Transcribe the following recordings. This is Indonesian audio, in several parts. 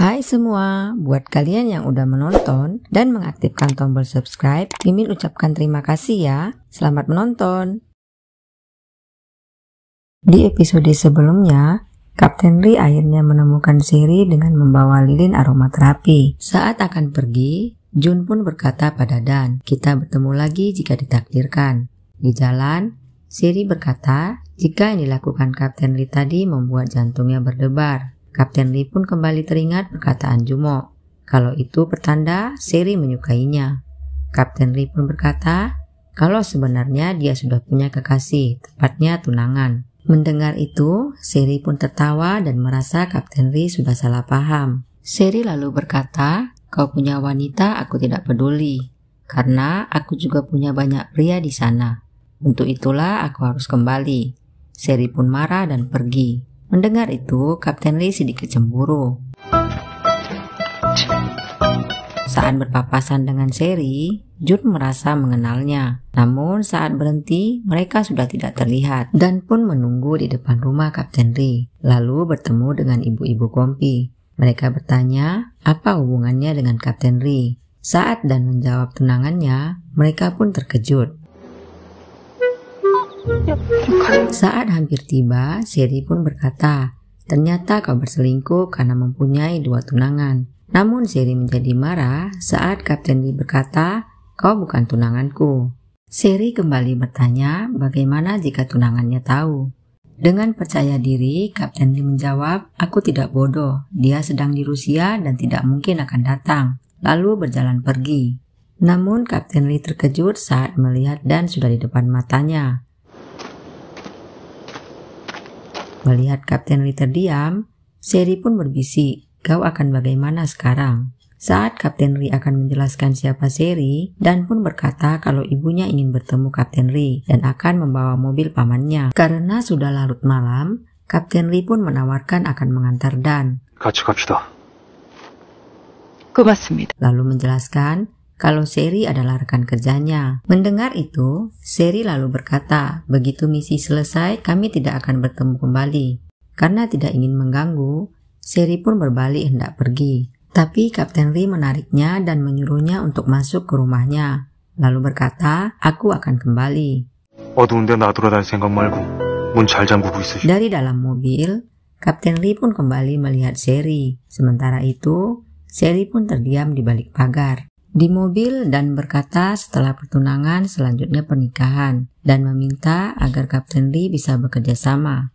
Hai semua, buat kalian yang udah menonton dan mengaktifkan tombol subscribe, Mimin ucapkan terima kasih ya. Selamat menonton. Di episode sebelumnya, Kapten Ri akhirnya menemukan Siri dengan membawa lilin aromaterapi. Saat akan pergi, Jun pun berkata pada Dan, kita bertemu lagi jika ditakdirkan. Di jalan, Siri berkata, jika yang dilakukan Kapten Ri tadi membuat jantungnya berdebar. Kapten Lee pun kembali teringat perkataan Jumo. Kalau itu pertanda Seri menyukainya. Kapten Lee pun berkata, kalau sebenarnya dia sudah punya kekasih, tepatnya tunangan. Mendengar itu, Seri pun tertawa dan merasa Kapten Lee sudah salah paham. Seri lalu berkata, kau punya wanita aku tidak peduli, karena aku juga punya banyak pria di sana. Untuk itulah aku harus kembali. Seri pun marah dan pergi. Mendengar itu, Kapten Lee sedikit cemburu. Saat berpapasan dengan Sherry, Jun merasa mengenalnya. Namun saat berhenti, mereka sudah tidak terlihat dan pun menunggu di depan rumah Kapten Ri. Lalu bertemu dengan ibu-ibu kompi. Mereka bertanya, apa hubungannya dengan Kapten Ri? Saat dan menjawab tunangannya, mereka pun terkejut. Saat hampir tiba, Siri pun berkata, ternyata kau berselingkuh karena mempunyai dua tunangan. Namun Siri menjadi marah saat Kapten Lee berkata, kau bukan tunanganku. Siri kembali bertanya, bagaimana jika tunangannya tahu? Dengan percaya diri, Kapten Lee menjawab, aku tidak bodoh, dia sedang di Rusia dan tidak mungkin akan datang, lalu berjalan pergi. Namun Kapten Lee terkejut saat melihat dan sudah di depan matanya. Melihat Kapten Lee terdiam, Seri pun berbisik, kau akan bagaimana sekarang? Saat Kapten Lee akan menjelaskan siapa Seri, Dan pun berkata kalau ibunya ingin bertemu Kapten Lee dan akan membawa mobil pamannya. Karena sudah larut malam, Kapten Lee pun menawarkan akan mengantar Dan. Lalu menjelaskan kalau Seri adalah rekan kerjanya. Mendengar itu, Seri lalu berkata, begitu misi selesai kami tidak akan bertemu kembali. Karena tidak ingin mengganggu, Seri pun berbalik hendak pergi. Tapi Kapten Lee menariknya dan menyuruhnya untuk masuk ke rumahnya. Lalu berkata, aku akan kembali. Dari dalam mobil, Kapten Lee pun kembali melihat Seri. Sementara itu, Seri pun terdiam di balik pagar di mobil dan berkata setelah pertunangan selanjutnya pernikahan dan meminta agar Kapten Lee bisa bekerja sama.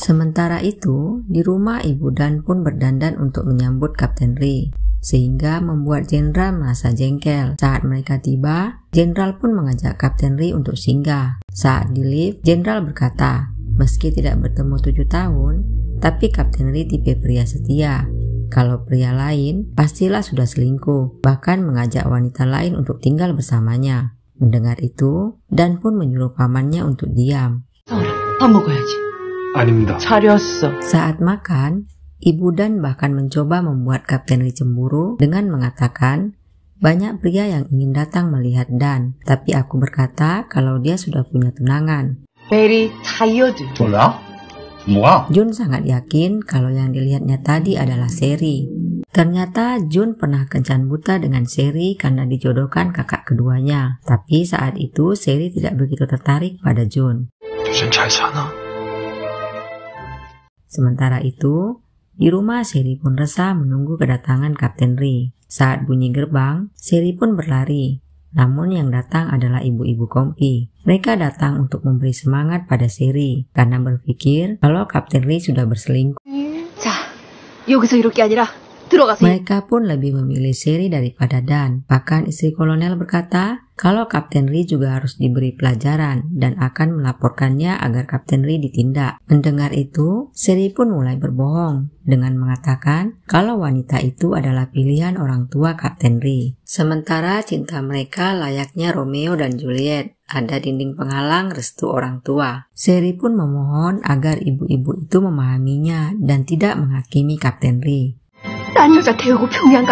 Sementara itu, di rumah ibu Dan pun berdandan untuk menyambut Kapten Lee sehingga membuat jenderal merasa jengkel. Saat mereka tiba, jenderal pun mengajak Kapten Lee untuk singgah. Saat di lift, jenderal berkata, meski tidak bertemu tujuh tahun, tapi Kapten Lee tipe pria setia kalau pria lain, pastilah sudah selingkuh, bahkan mengajak wanita lain untuk tinggal bersamanya. Mendengar itu, Dan pun menyuruh pamannya untuk diam. Saat makan, Ibu Dan bahkan mencoba membuat Kapten Lee cemburu dengan mengatakan, banyak pria yang ingin datang melihat Dan, tapi aku berkata kalau dia sudah punya tunangan. Very tired. Wow. Jun sangat yakin kalau yang dilihatnya tadi adalah Seri. Ternyata Jun pernah kencan buta dengan Seri karena dijodohkan kakak keduanya. Tapi saat itu Seri tidak begitu tertarik pada Jun. Sementara itu, di rumah Seri pun resah menunggu kedatangan Kapten Ri. Saat bunyi gerbang, Seri pun berlari. Namun yang datang adalah ibu-ibu kompi. Mereka datang untuk memberi semangat pada Siri karena berpikir kalau Kapten Lee sudah berselingkuh. Iya. aja dah gitu loh Mereka pun lebih memilih Siri daripada Dan. Bahkan istri kolonel berkata, kalau Kapten Ri juga harus diberi pelajaran dan akan melaporkannya agar Kapten Ri ditindak. Mendengar itu, Siri pun mulai berbohong dengan mengatakan kalau wanita itu adalah pilihan orang tua Kapten Ri. Sementara cinta mereka layaknya Romeo dan Juliet, ada dinding penghalang restu orang tua. Seri pun memohon agar ibu-ibu itu memahaminya dan tidak menghakimi Kapten Ri. 딴 여자 태우고 평양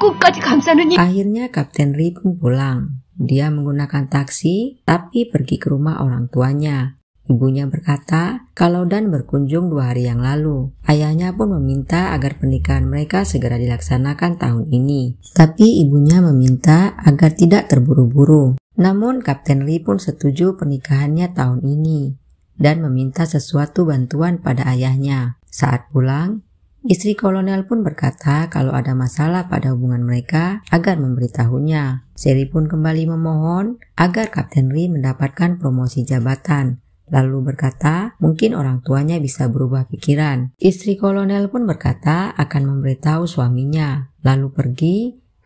끝까지 감싸는 Akhirnya Kapten Ri pun pulang. Dia menggunakan taksi, tapi pergi ke rumah orang tuanya. Ibunya berkata, kalau Dan berkunjung dua hari yang lalu. Ayahnya pun meminta agar pernikahan mereka segera dilaksanakan tahun ini. Tapi ibunya meminta agar tidak terburu-buru. Namun Kapten Lee pun setuju pernikahannya tahun ini dan meminta sesuatu bantuan pada ayahnya. Saat pulang, Istri kolonel pun berkata kalau ada masalah pada hubungan mereka agar memberitahunya. Seri pun kembali memohon agar Kapten Ri mendapatkan promosi jabatan. Lalu berkata, mungkin orang tuanya bisa berubah pikiran. Istri kolonel pun berkata akan memberitahu suaminya. Lalu pergi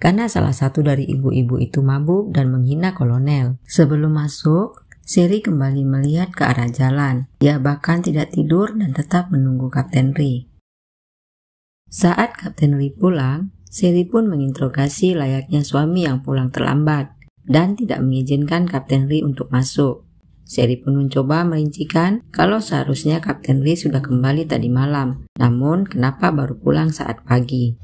karena salah satu dari ibu-ibu itu mabuk dan menghina kolonel. Sebelum masuk, Seri kembali melihat ke arah jalan. Dia bahkan tidak tidur dan tetap menunggu Kapten Ri. Saat Kapten Lee pulang, Sally pun menginterogasi layaknya suami yang pulang terlambat dan tidak mengizinkan Kapten Lee untuk masuk. Sally pun mencoba merincikan kalau seharusnya Kapten Lee sudah kembali tadi malam, namun kenapa baru pulang saat pagi.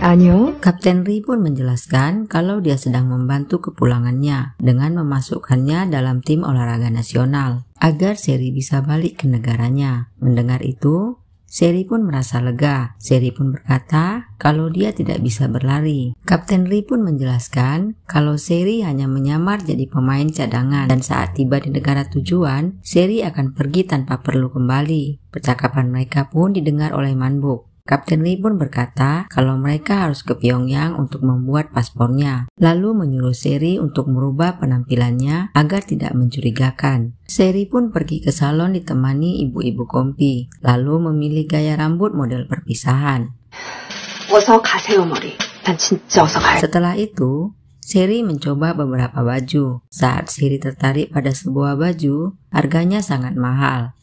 Ayo. Kapten Lee pun menjelaskan kalau dia sedang membantu kepulangannya dengan memasukkannya dalam tim olahraga nasional agar Seri bisa balik ke negaranya. Mendengar itu, Seri pun merasa lega. Seri pun berkata kalau dia tidak bisa berlari. Kapten Ri pun menjelaskan kalau Seri hanya menyamar jadi pemain cadangan dan saat tiba di negara tujuan, Seri akan pergi tanpa perlu kembali. Percakapan mereka pun didengar oleh Manbuk. Kapten Lee pun berkata kalau mereka harus ke Pyongyang untuk membuat paspornya, lalu menyuruh Seri untuk merubah penampilannya agar tidak mencurigakan. Seri pun pergi ke salon ditemani ibu-ibu kompi, lalu memilih gaya rambut model perpisahan. Setelah itu, Seri mencoba beberapa baju. Saat Seri tertarik pada sebuah baju, harganya sangat mahal.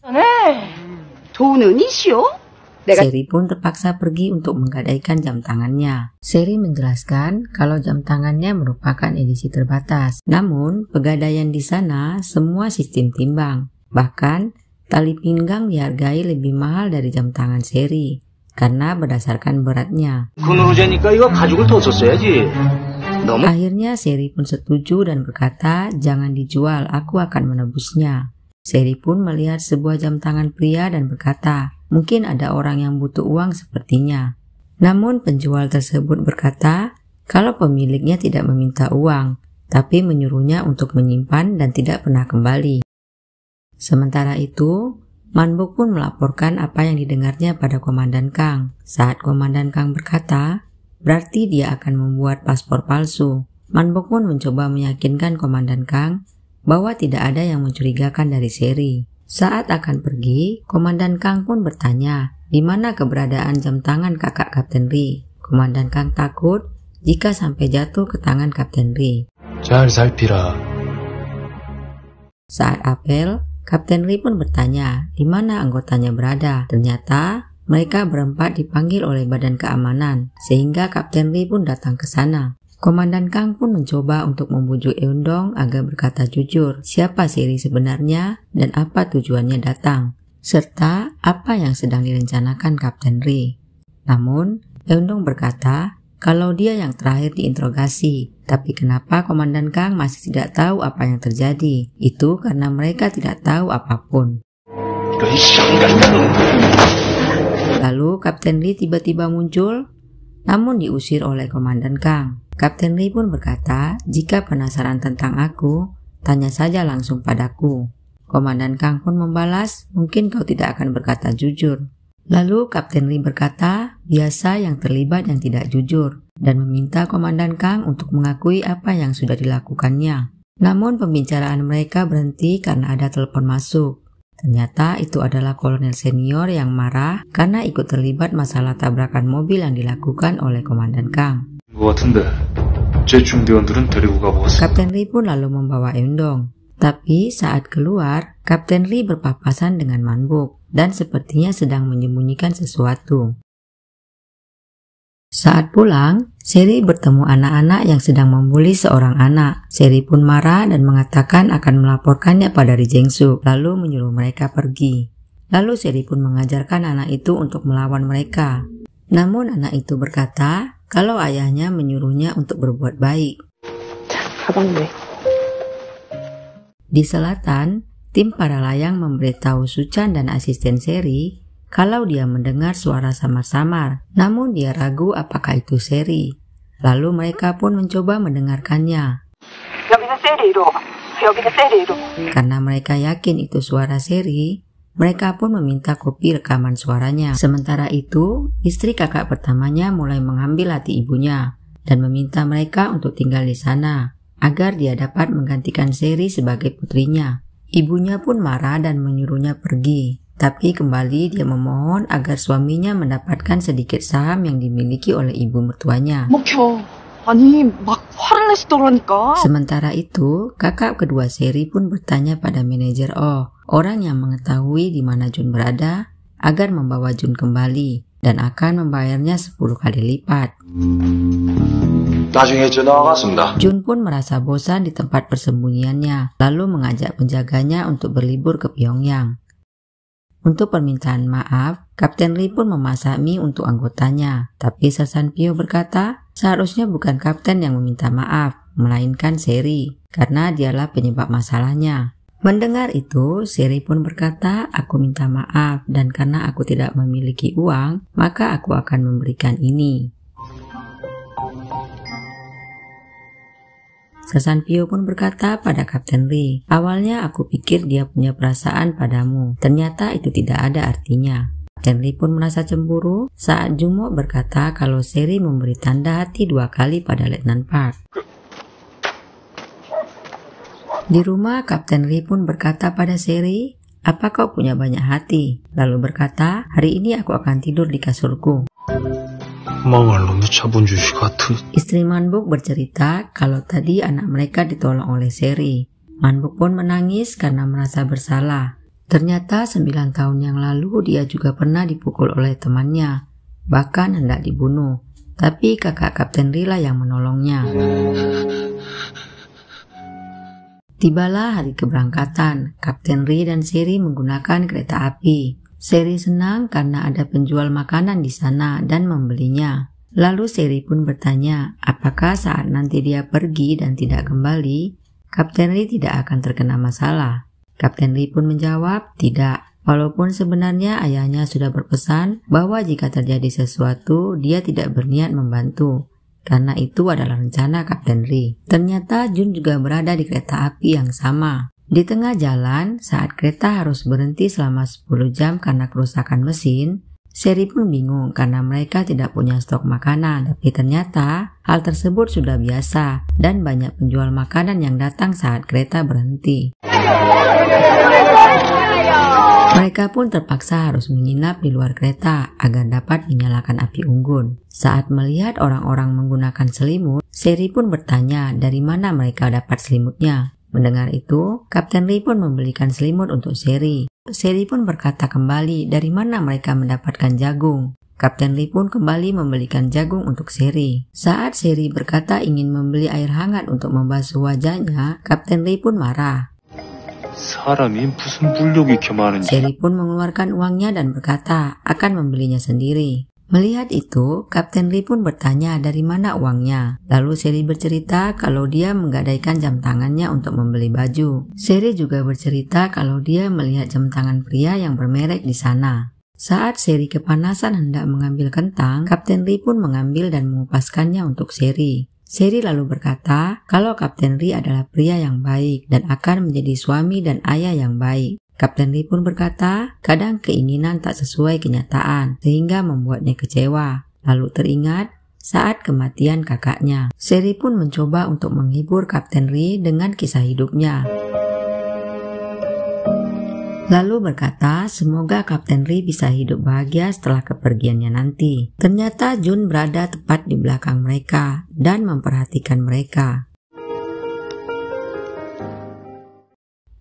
Seri pun terpaksa pergi untuk menggadaikan jam tangannya. Seri menjelaskan kalau jam tangannya merupakan edisi terbatas. Namun, pegadaian di sana semua sistem timbang. Bahkan, tali pinggang dihargai lebih mahal dari jam tangan seri karena berdasarkan beratnya. Akhirnya Seri pun setuju dan berkata, jangan dijual, aku akan menebusnya. Seri pun melihat sebuah jam tangan pria dan berkata, mungkin ada orang yang butuh uang sepertinya. Namun penjual tersebut berkata, kalau pemiliknya tidak meminta uang, tapi menyuruhnya untuk menyimpan dan tidak pernah kembali. Sementara itu, Manbuk pun melaporkan apa yang didengarnya pada Komandan Kang. Saat Komandan Kang berkata, berarti dia akan membuat paspor palsu. Manbuk pun mencoba meyakinkan Komandan Kang bahwa tidak ada yang mencurigakan dari Seri. Saat akan pergi, Komandan Kang pun bertanya, di mana keberadaan jam tangan kakak Kapten Ri? Komandan Kang takut jika sampai jatuh ke tangan Kapten Ri. Saat apel, Kapten Ri pun bertanya di mana anggotanya berada. Ternyata mereka berempat dipanggil oleh Badan Keamanan, sehingga Kapten Ri pun datang ke sana. Komandan Kang pun mencoba untuk membujuk Eundong agar berkata jujur siapa Siri sebenarnya dan apa tujuannya datang, serta apa yang sedang direncanakan Kapten Ri. Namun, Eundong berkata kalau dia yang terakhir diinterogasi, tapi kenapa Komandan Kang masih tidak tahu apa yang terjadi? Itu karena mereka tidak tahu apapun. Lalu Kapten Lee tiba-tiba muncul, namun diusir oleh Komandan Kang. Kapten Lee pun berkata, jika penasaran tentang aku, tanya saja langsung padaku. Komandan Kang pun membalas, mungkin kau tidak akan berkata jujur. Lalu Kapten Lee berkata, biasa yang terlibat yang tidak jujur, dan meminta Komandan Kang untuk mengakui apa yang sudah dilakukannya. Namun pembicaraan mereka berhenti karena ada telepon masuk. Ternyata itu adalah kolonel senior yang marah karena ikut terlibat masalah tabrakan mobil yang dilakukan oleh Komandan Kang. Kapten Lee pun lalu membawa Endong. Tapi saat keluar, Kapten Lee berpapasan dengan Manbuk dan sepertinya sedang menyembunyikan sesuatu. Saat pulang, Seri bertemu anak-anak yang sedang membuli seorang anak. Seri pun marah dan mengatakan akan melaporkannya pada Rijengsu, lalu menyuruh mereka pergi. Lalu Seri pun mengajarkan anak itu untuk melawan mereka. Namun anak itu berkata, kalau ayahnya menyuruhnya untuk berbuat baik. Abang gue. Di selatan, tim para layang memberitahu Sucan dan asisten Seri kalau dia mendengar suara samar-samar, namun dia ragu apakah itu Seri. Lalu mereka pun mencoba mendengarkannya. Karena mereka yakin itu suara Seri, mereka pun meminta kopi rekaman suaranya. Sementara itu, istri kakak pertamanya mulai mengambil hati ibunya dan meminta mereka untuk tinggal di sana agar dia dapat menggantikan Seri sebagai putrinya. Ibunya pun marah dan menyuruhnya pergi. Tapi kembali dia memohon agar suaminya mendapatkan sedikit saham yang dimiliki oleh ibu mertuanya. 목표. 아니 막 화를 내시더라니까. Sementara itu, kakak kedua Seri pun bertanya pada manajer Oh, orang yang mengetahui di mana Jun berada, agar membawa Jun kembali dan akan membayarnya 10 kali lipat. Jun pun merasa bosan di tempat persembunyiannya, lalu mengajak penjaganya untuk berlibur ke Pyongyang. Untuk permintaan maaf, Kapten Lee pun memasak mie untuk anggotanya. Tapi Sersan Pio berkata, seharusnya bukan Kapten yang meminta maaf, melainkan Seri, karena dialah penyebab masalahnya. Mendengar itu, Seri pun berkata, aku minta maaf dan karena aku tidak memiliki uang, maka aku akan memberikan ini. Sesan Pio pun berkata pada Kapten Lee, awalnya aku pikir dia punya perasaan padamu. Ternyata itu tidak ada artinya. Kapten Lee pun merasa cemburu saat Jumo berkata kalau Seri memberi tanda hati dua kali pada Letnan Park. Di rumah, Kapten Lee pun berkata pada Seri, apa kau punya banyak hati? Lalu berkata, hari ini aku akan tidur di kasurku. Istri Manbuk bercerita kalau tadi anak mereka ditolong oleh Seri. Manbuk pun menangis karena merasa bersalah. Ternyata sembilan tahun yang lalu dia juga pernah dipukul oleh temannya, bahkan hendak dibunuh. Tapi kakak Kapten Rila yang menolongnya. Tibalah hari keberangkatan, Kapten Ri dan Seri menggunakan kereta api. Seri senang karena ada penjual makanan di sana dan membelinya. Lalu Seri pun bertanya, apakah saat nanti dia pergi dan tidak kembali, Kapten Lee tidak akan terkena masalah. Kapten Lee pun menjawab, tidak. Walaupun sebenarnya ayahnya sudah berpesan bahwa jika terjadi sesuatu, dia tidak berniat membantu. Karena itu adalah rencana Kapten Lee. Ternyata Jun juga berada di kereta api yang sama. Di tengah jalan, saat kereta harus berhenti selama 10 jam karena kerusakan mesin, Seri pun bingung karena mereka tidak punya stok makanan, tapi ternyata hal tersebut sudah biasa dan banyak penjual makanan yang datang saat kereta berhenti. Mereka pun terpaksa harus menginap di luar kereta agar dapat menyalakan api unggun. Saat melihat orang-orang menggunakan selimut, Seri pun bertanya dari mana mereka dapat selimutnya. Mendengar itu, Kapten Lee pun membelikan selimut untuk Seri. Seri pun berkata kembali dari mana mereka mendapatkan jagung. Kapten Lee pun kembali membelikan jagung untuk Seri. Saat Seri berkata ingin membeli air hangat untuk membasuh wajahnya, Kapten Lee pun marah. Seri pun mengeluarkan uangnya dan berkata akan membelinya sendiri. Melihat itu, Kapten Lee pun bertanya dari mana uangnya. Lalu Seri bercerita kalau dia menggadaikan jam tangannya untuk membeli baju. Seri juga bercerita kalau dia melihat jam tangan pria yang bermerek di sana. Saat Seri kepanasan hendak mengambil kentang, Kapten Lee pun mengambil dan mengupaskannya untuk Seri. Seri lalu berkata kalau Kapten Lee adalah pria yang baik dan akan menjadi suami dan ayah yang baik. Kapten Lee pun berkata, kadang keinginan tak sesuai kenyataan sehingga membuatnya kecewa. Lalu teringat saat kematian kakaknya. Seri pun mencoba untuk menghibur Kapten Lee dengan kisah hidupnya. Lalu berkata, semoga Kapten Ri bisa hidup bahagia setelah kepergiannya nanti. Ternyata Jun berada tepat di belakang mereka dan memperhatikan mereka.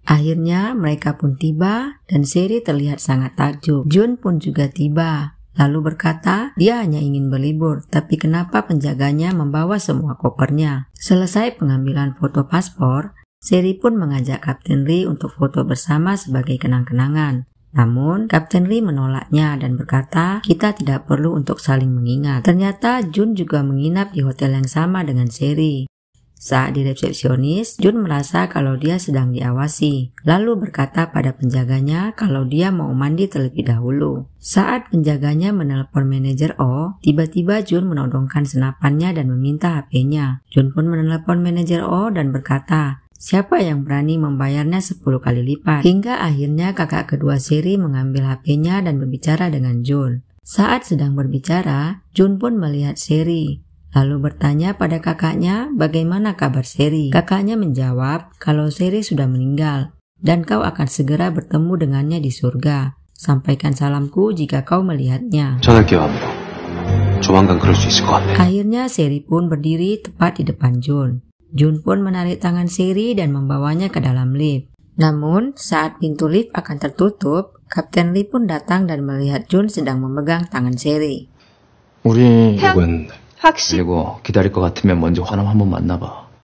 Akhirnya mereka pun tiba dan Seri terlihat sangat takjub. Jun pun juga tiba. Lalu berkata, dia hanya ingin berlibur, tapi kenapa penjaganya membawa semua kopernya? Selesai pengambilan foto paspor, Seri pun mengajak Kapten Lee untuk foto bersama sebagai kenang-kenangan. Namun, Kapten Lee menolaknya dan berkata, kita tidak perlu untuk saling mengingat. Ternyata Jun juga menginap di hotel yang sama dengan Seri. Saat di resepsionis, Jun merasa kalau dia sedang diawasi, lalu berkata pada penjaganya kalau dia mau mandi terlebih dahulu. Saat penjaganya menelpon manajer O, tiba-tiba Jun menodongkan senapannya dan meminta HP-nya. Jun pun menelpon manajer O dan berkata, Siapa yang berani membayarnya 10 kali lipat? Hingga akhirnya kakak kedua Siri mengambil HP-nya dan berbicara dengan Jun. Saat sedang berbicara, Jun pun melihat Siri lalu bertanya pada kakaknya bagaimana kabar Seri. Kakaknya menjawab kalau Seri sudah meninggal dan kau akan segera bertemu dengannya di surga. Sampaikan salamku jika kau melihatnya. Akhirnya Seri pun berdiri tepat di depan Jun. Jun pun menarik tangan Seri dan membawanya ke dalam lift. Namun, saat pintu lift akan tertutup, Kapten Lee pun datang dan melihat Jun sedang memegang tangan Seri. 확실. 그리고 기다릴 것 같으면 먼저 화남 한번 만나봐.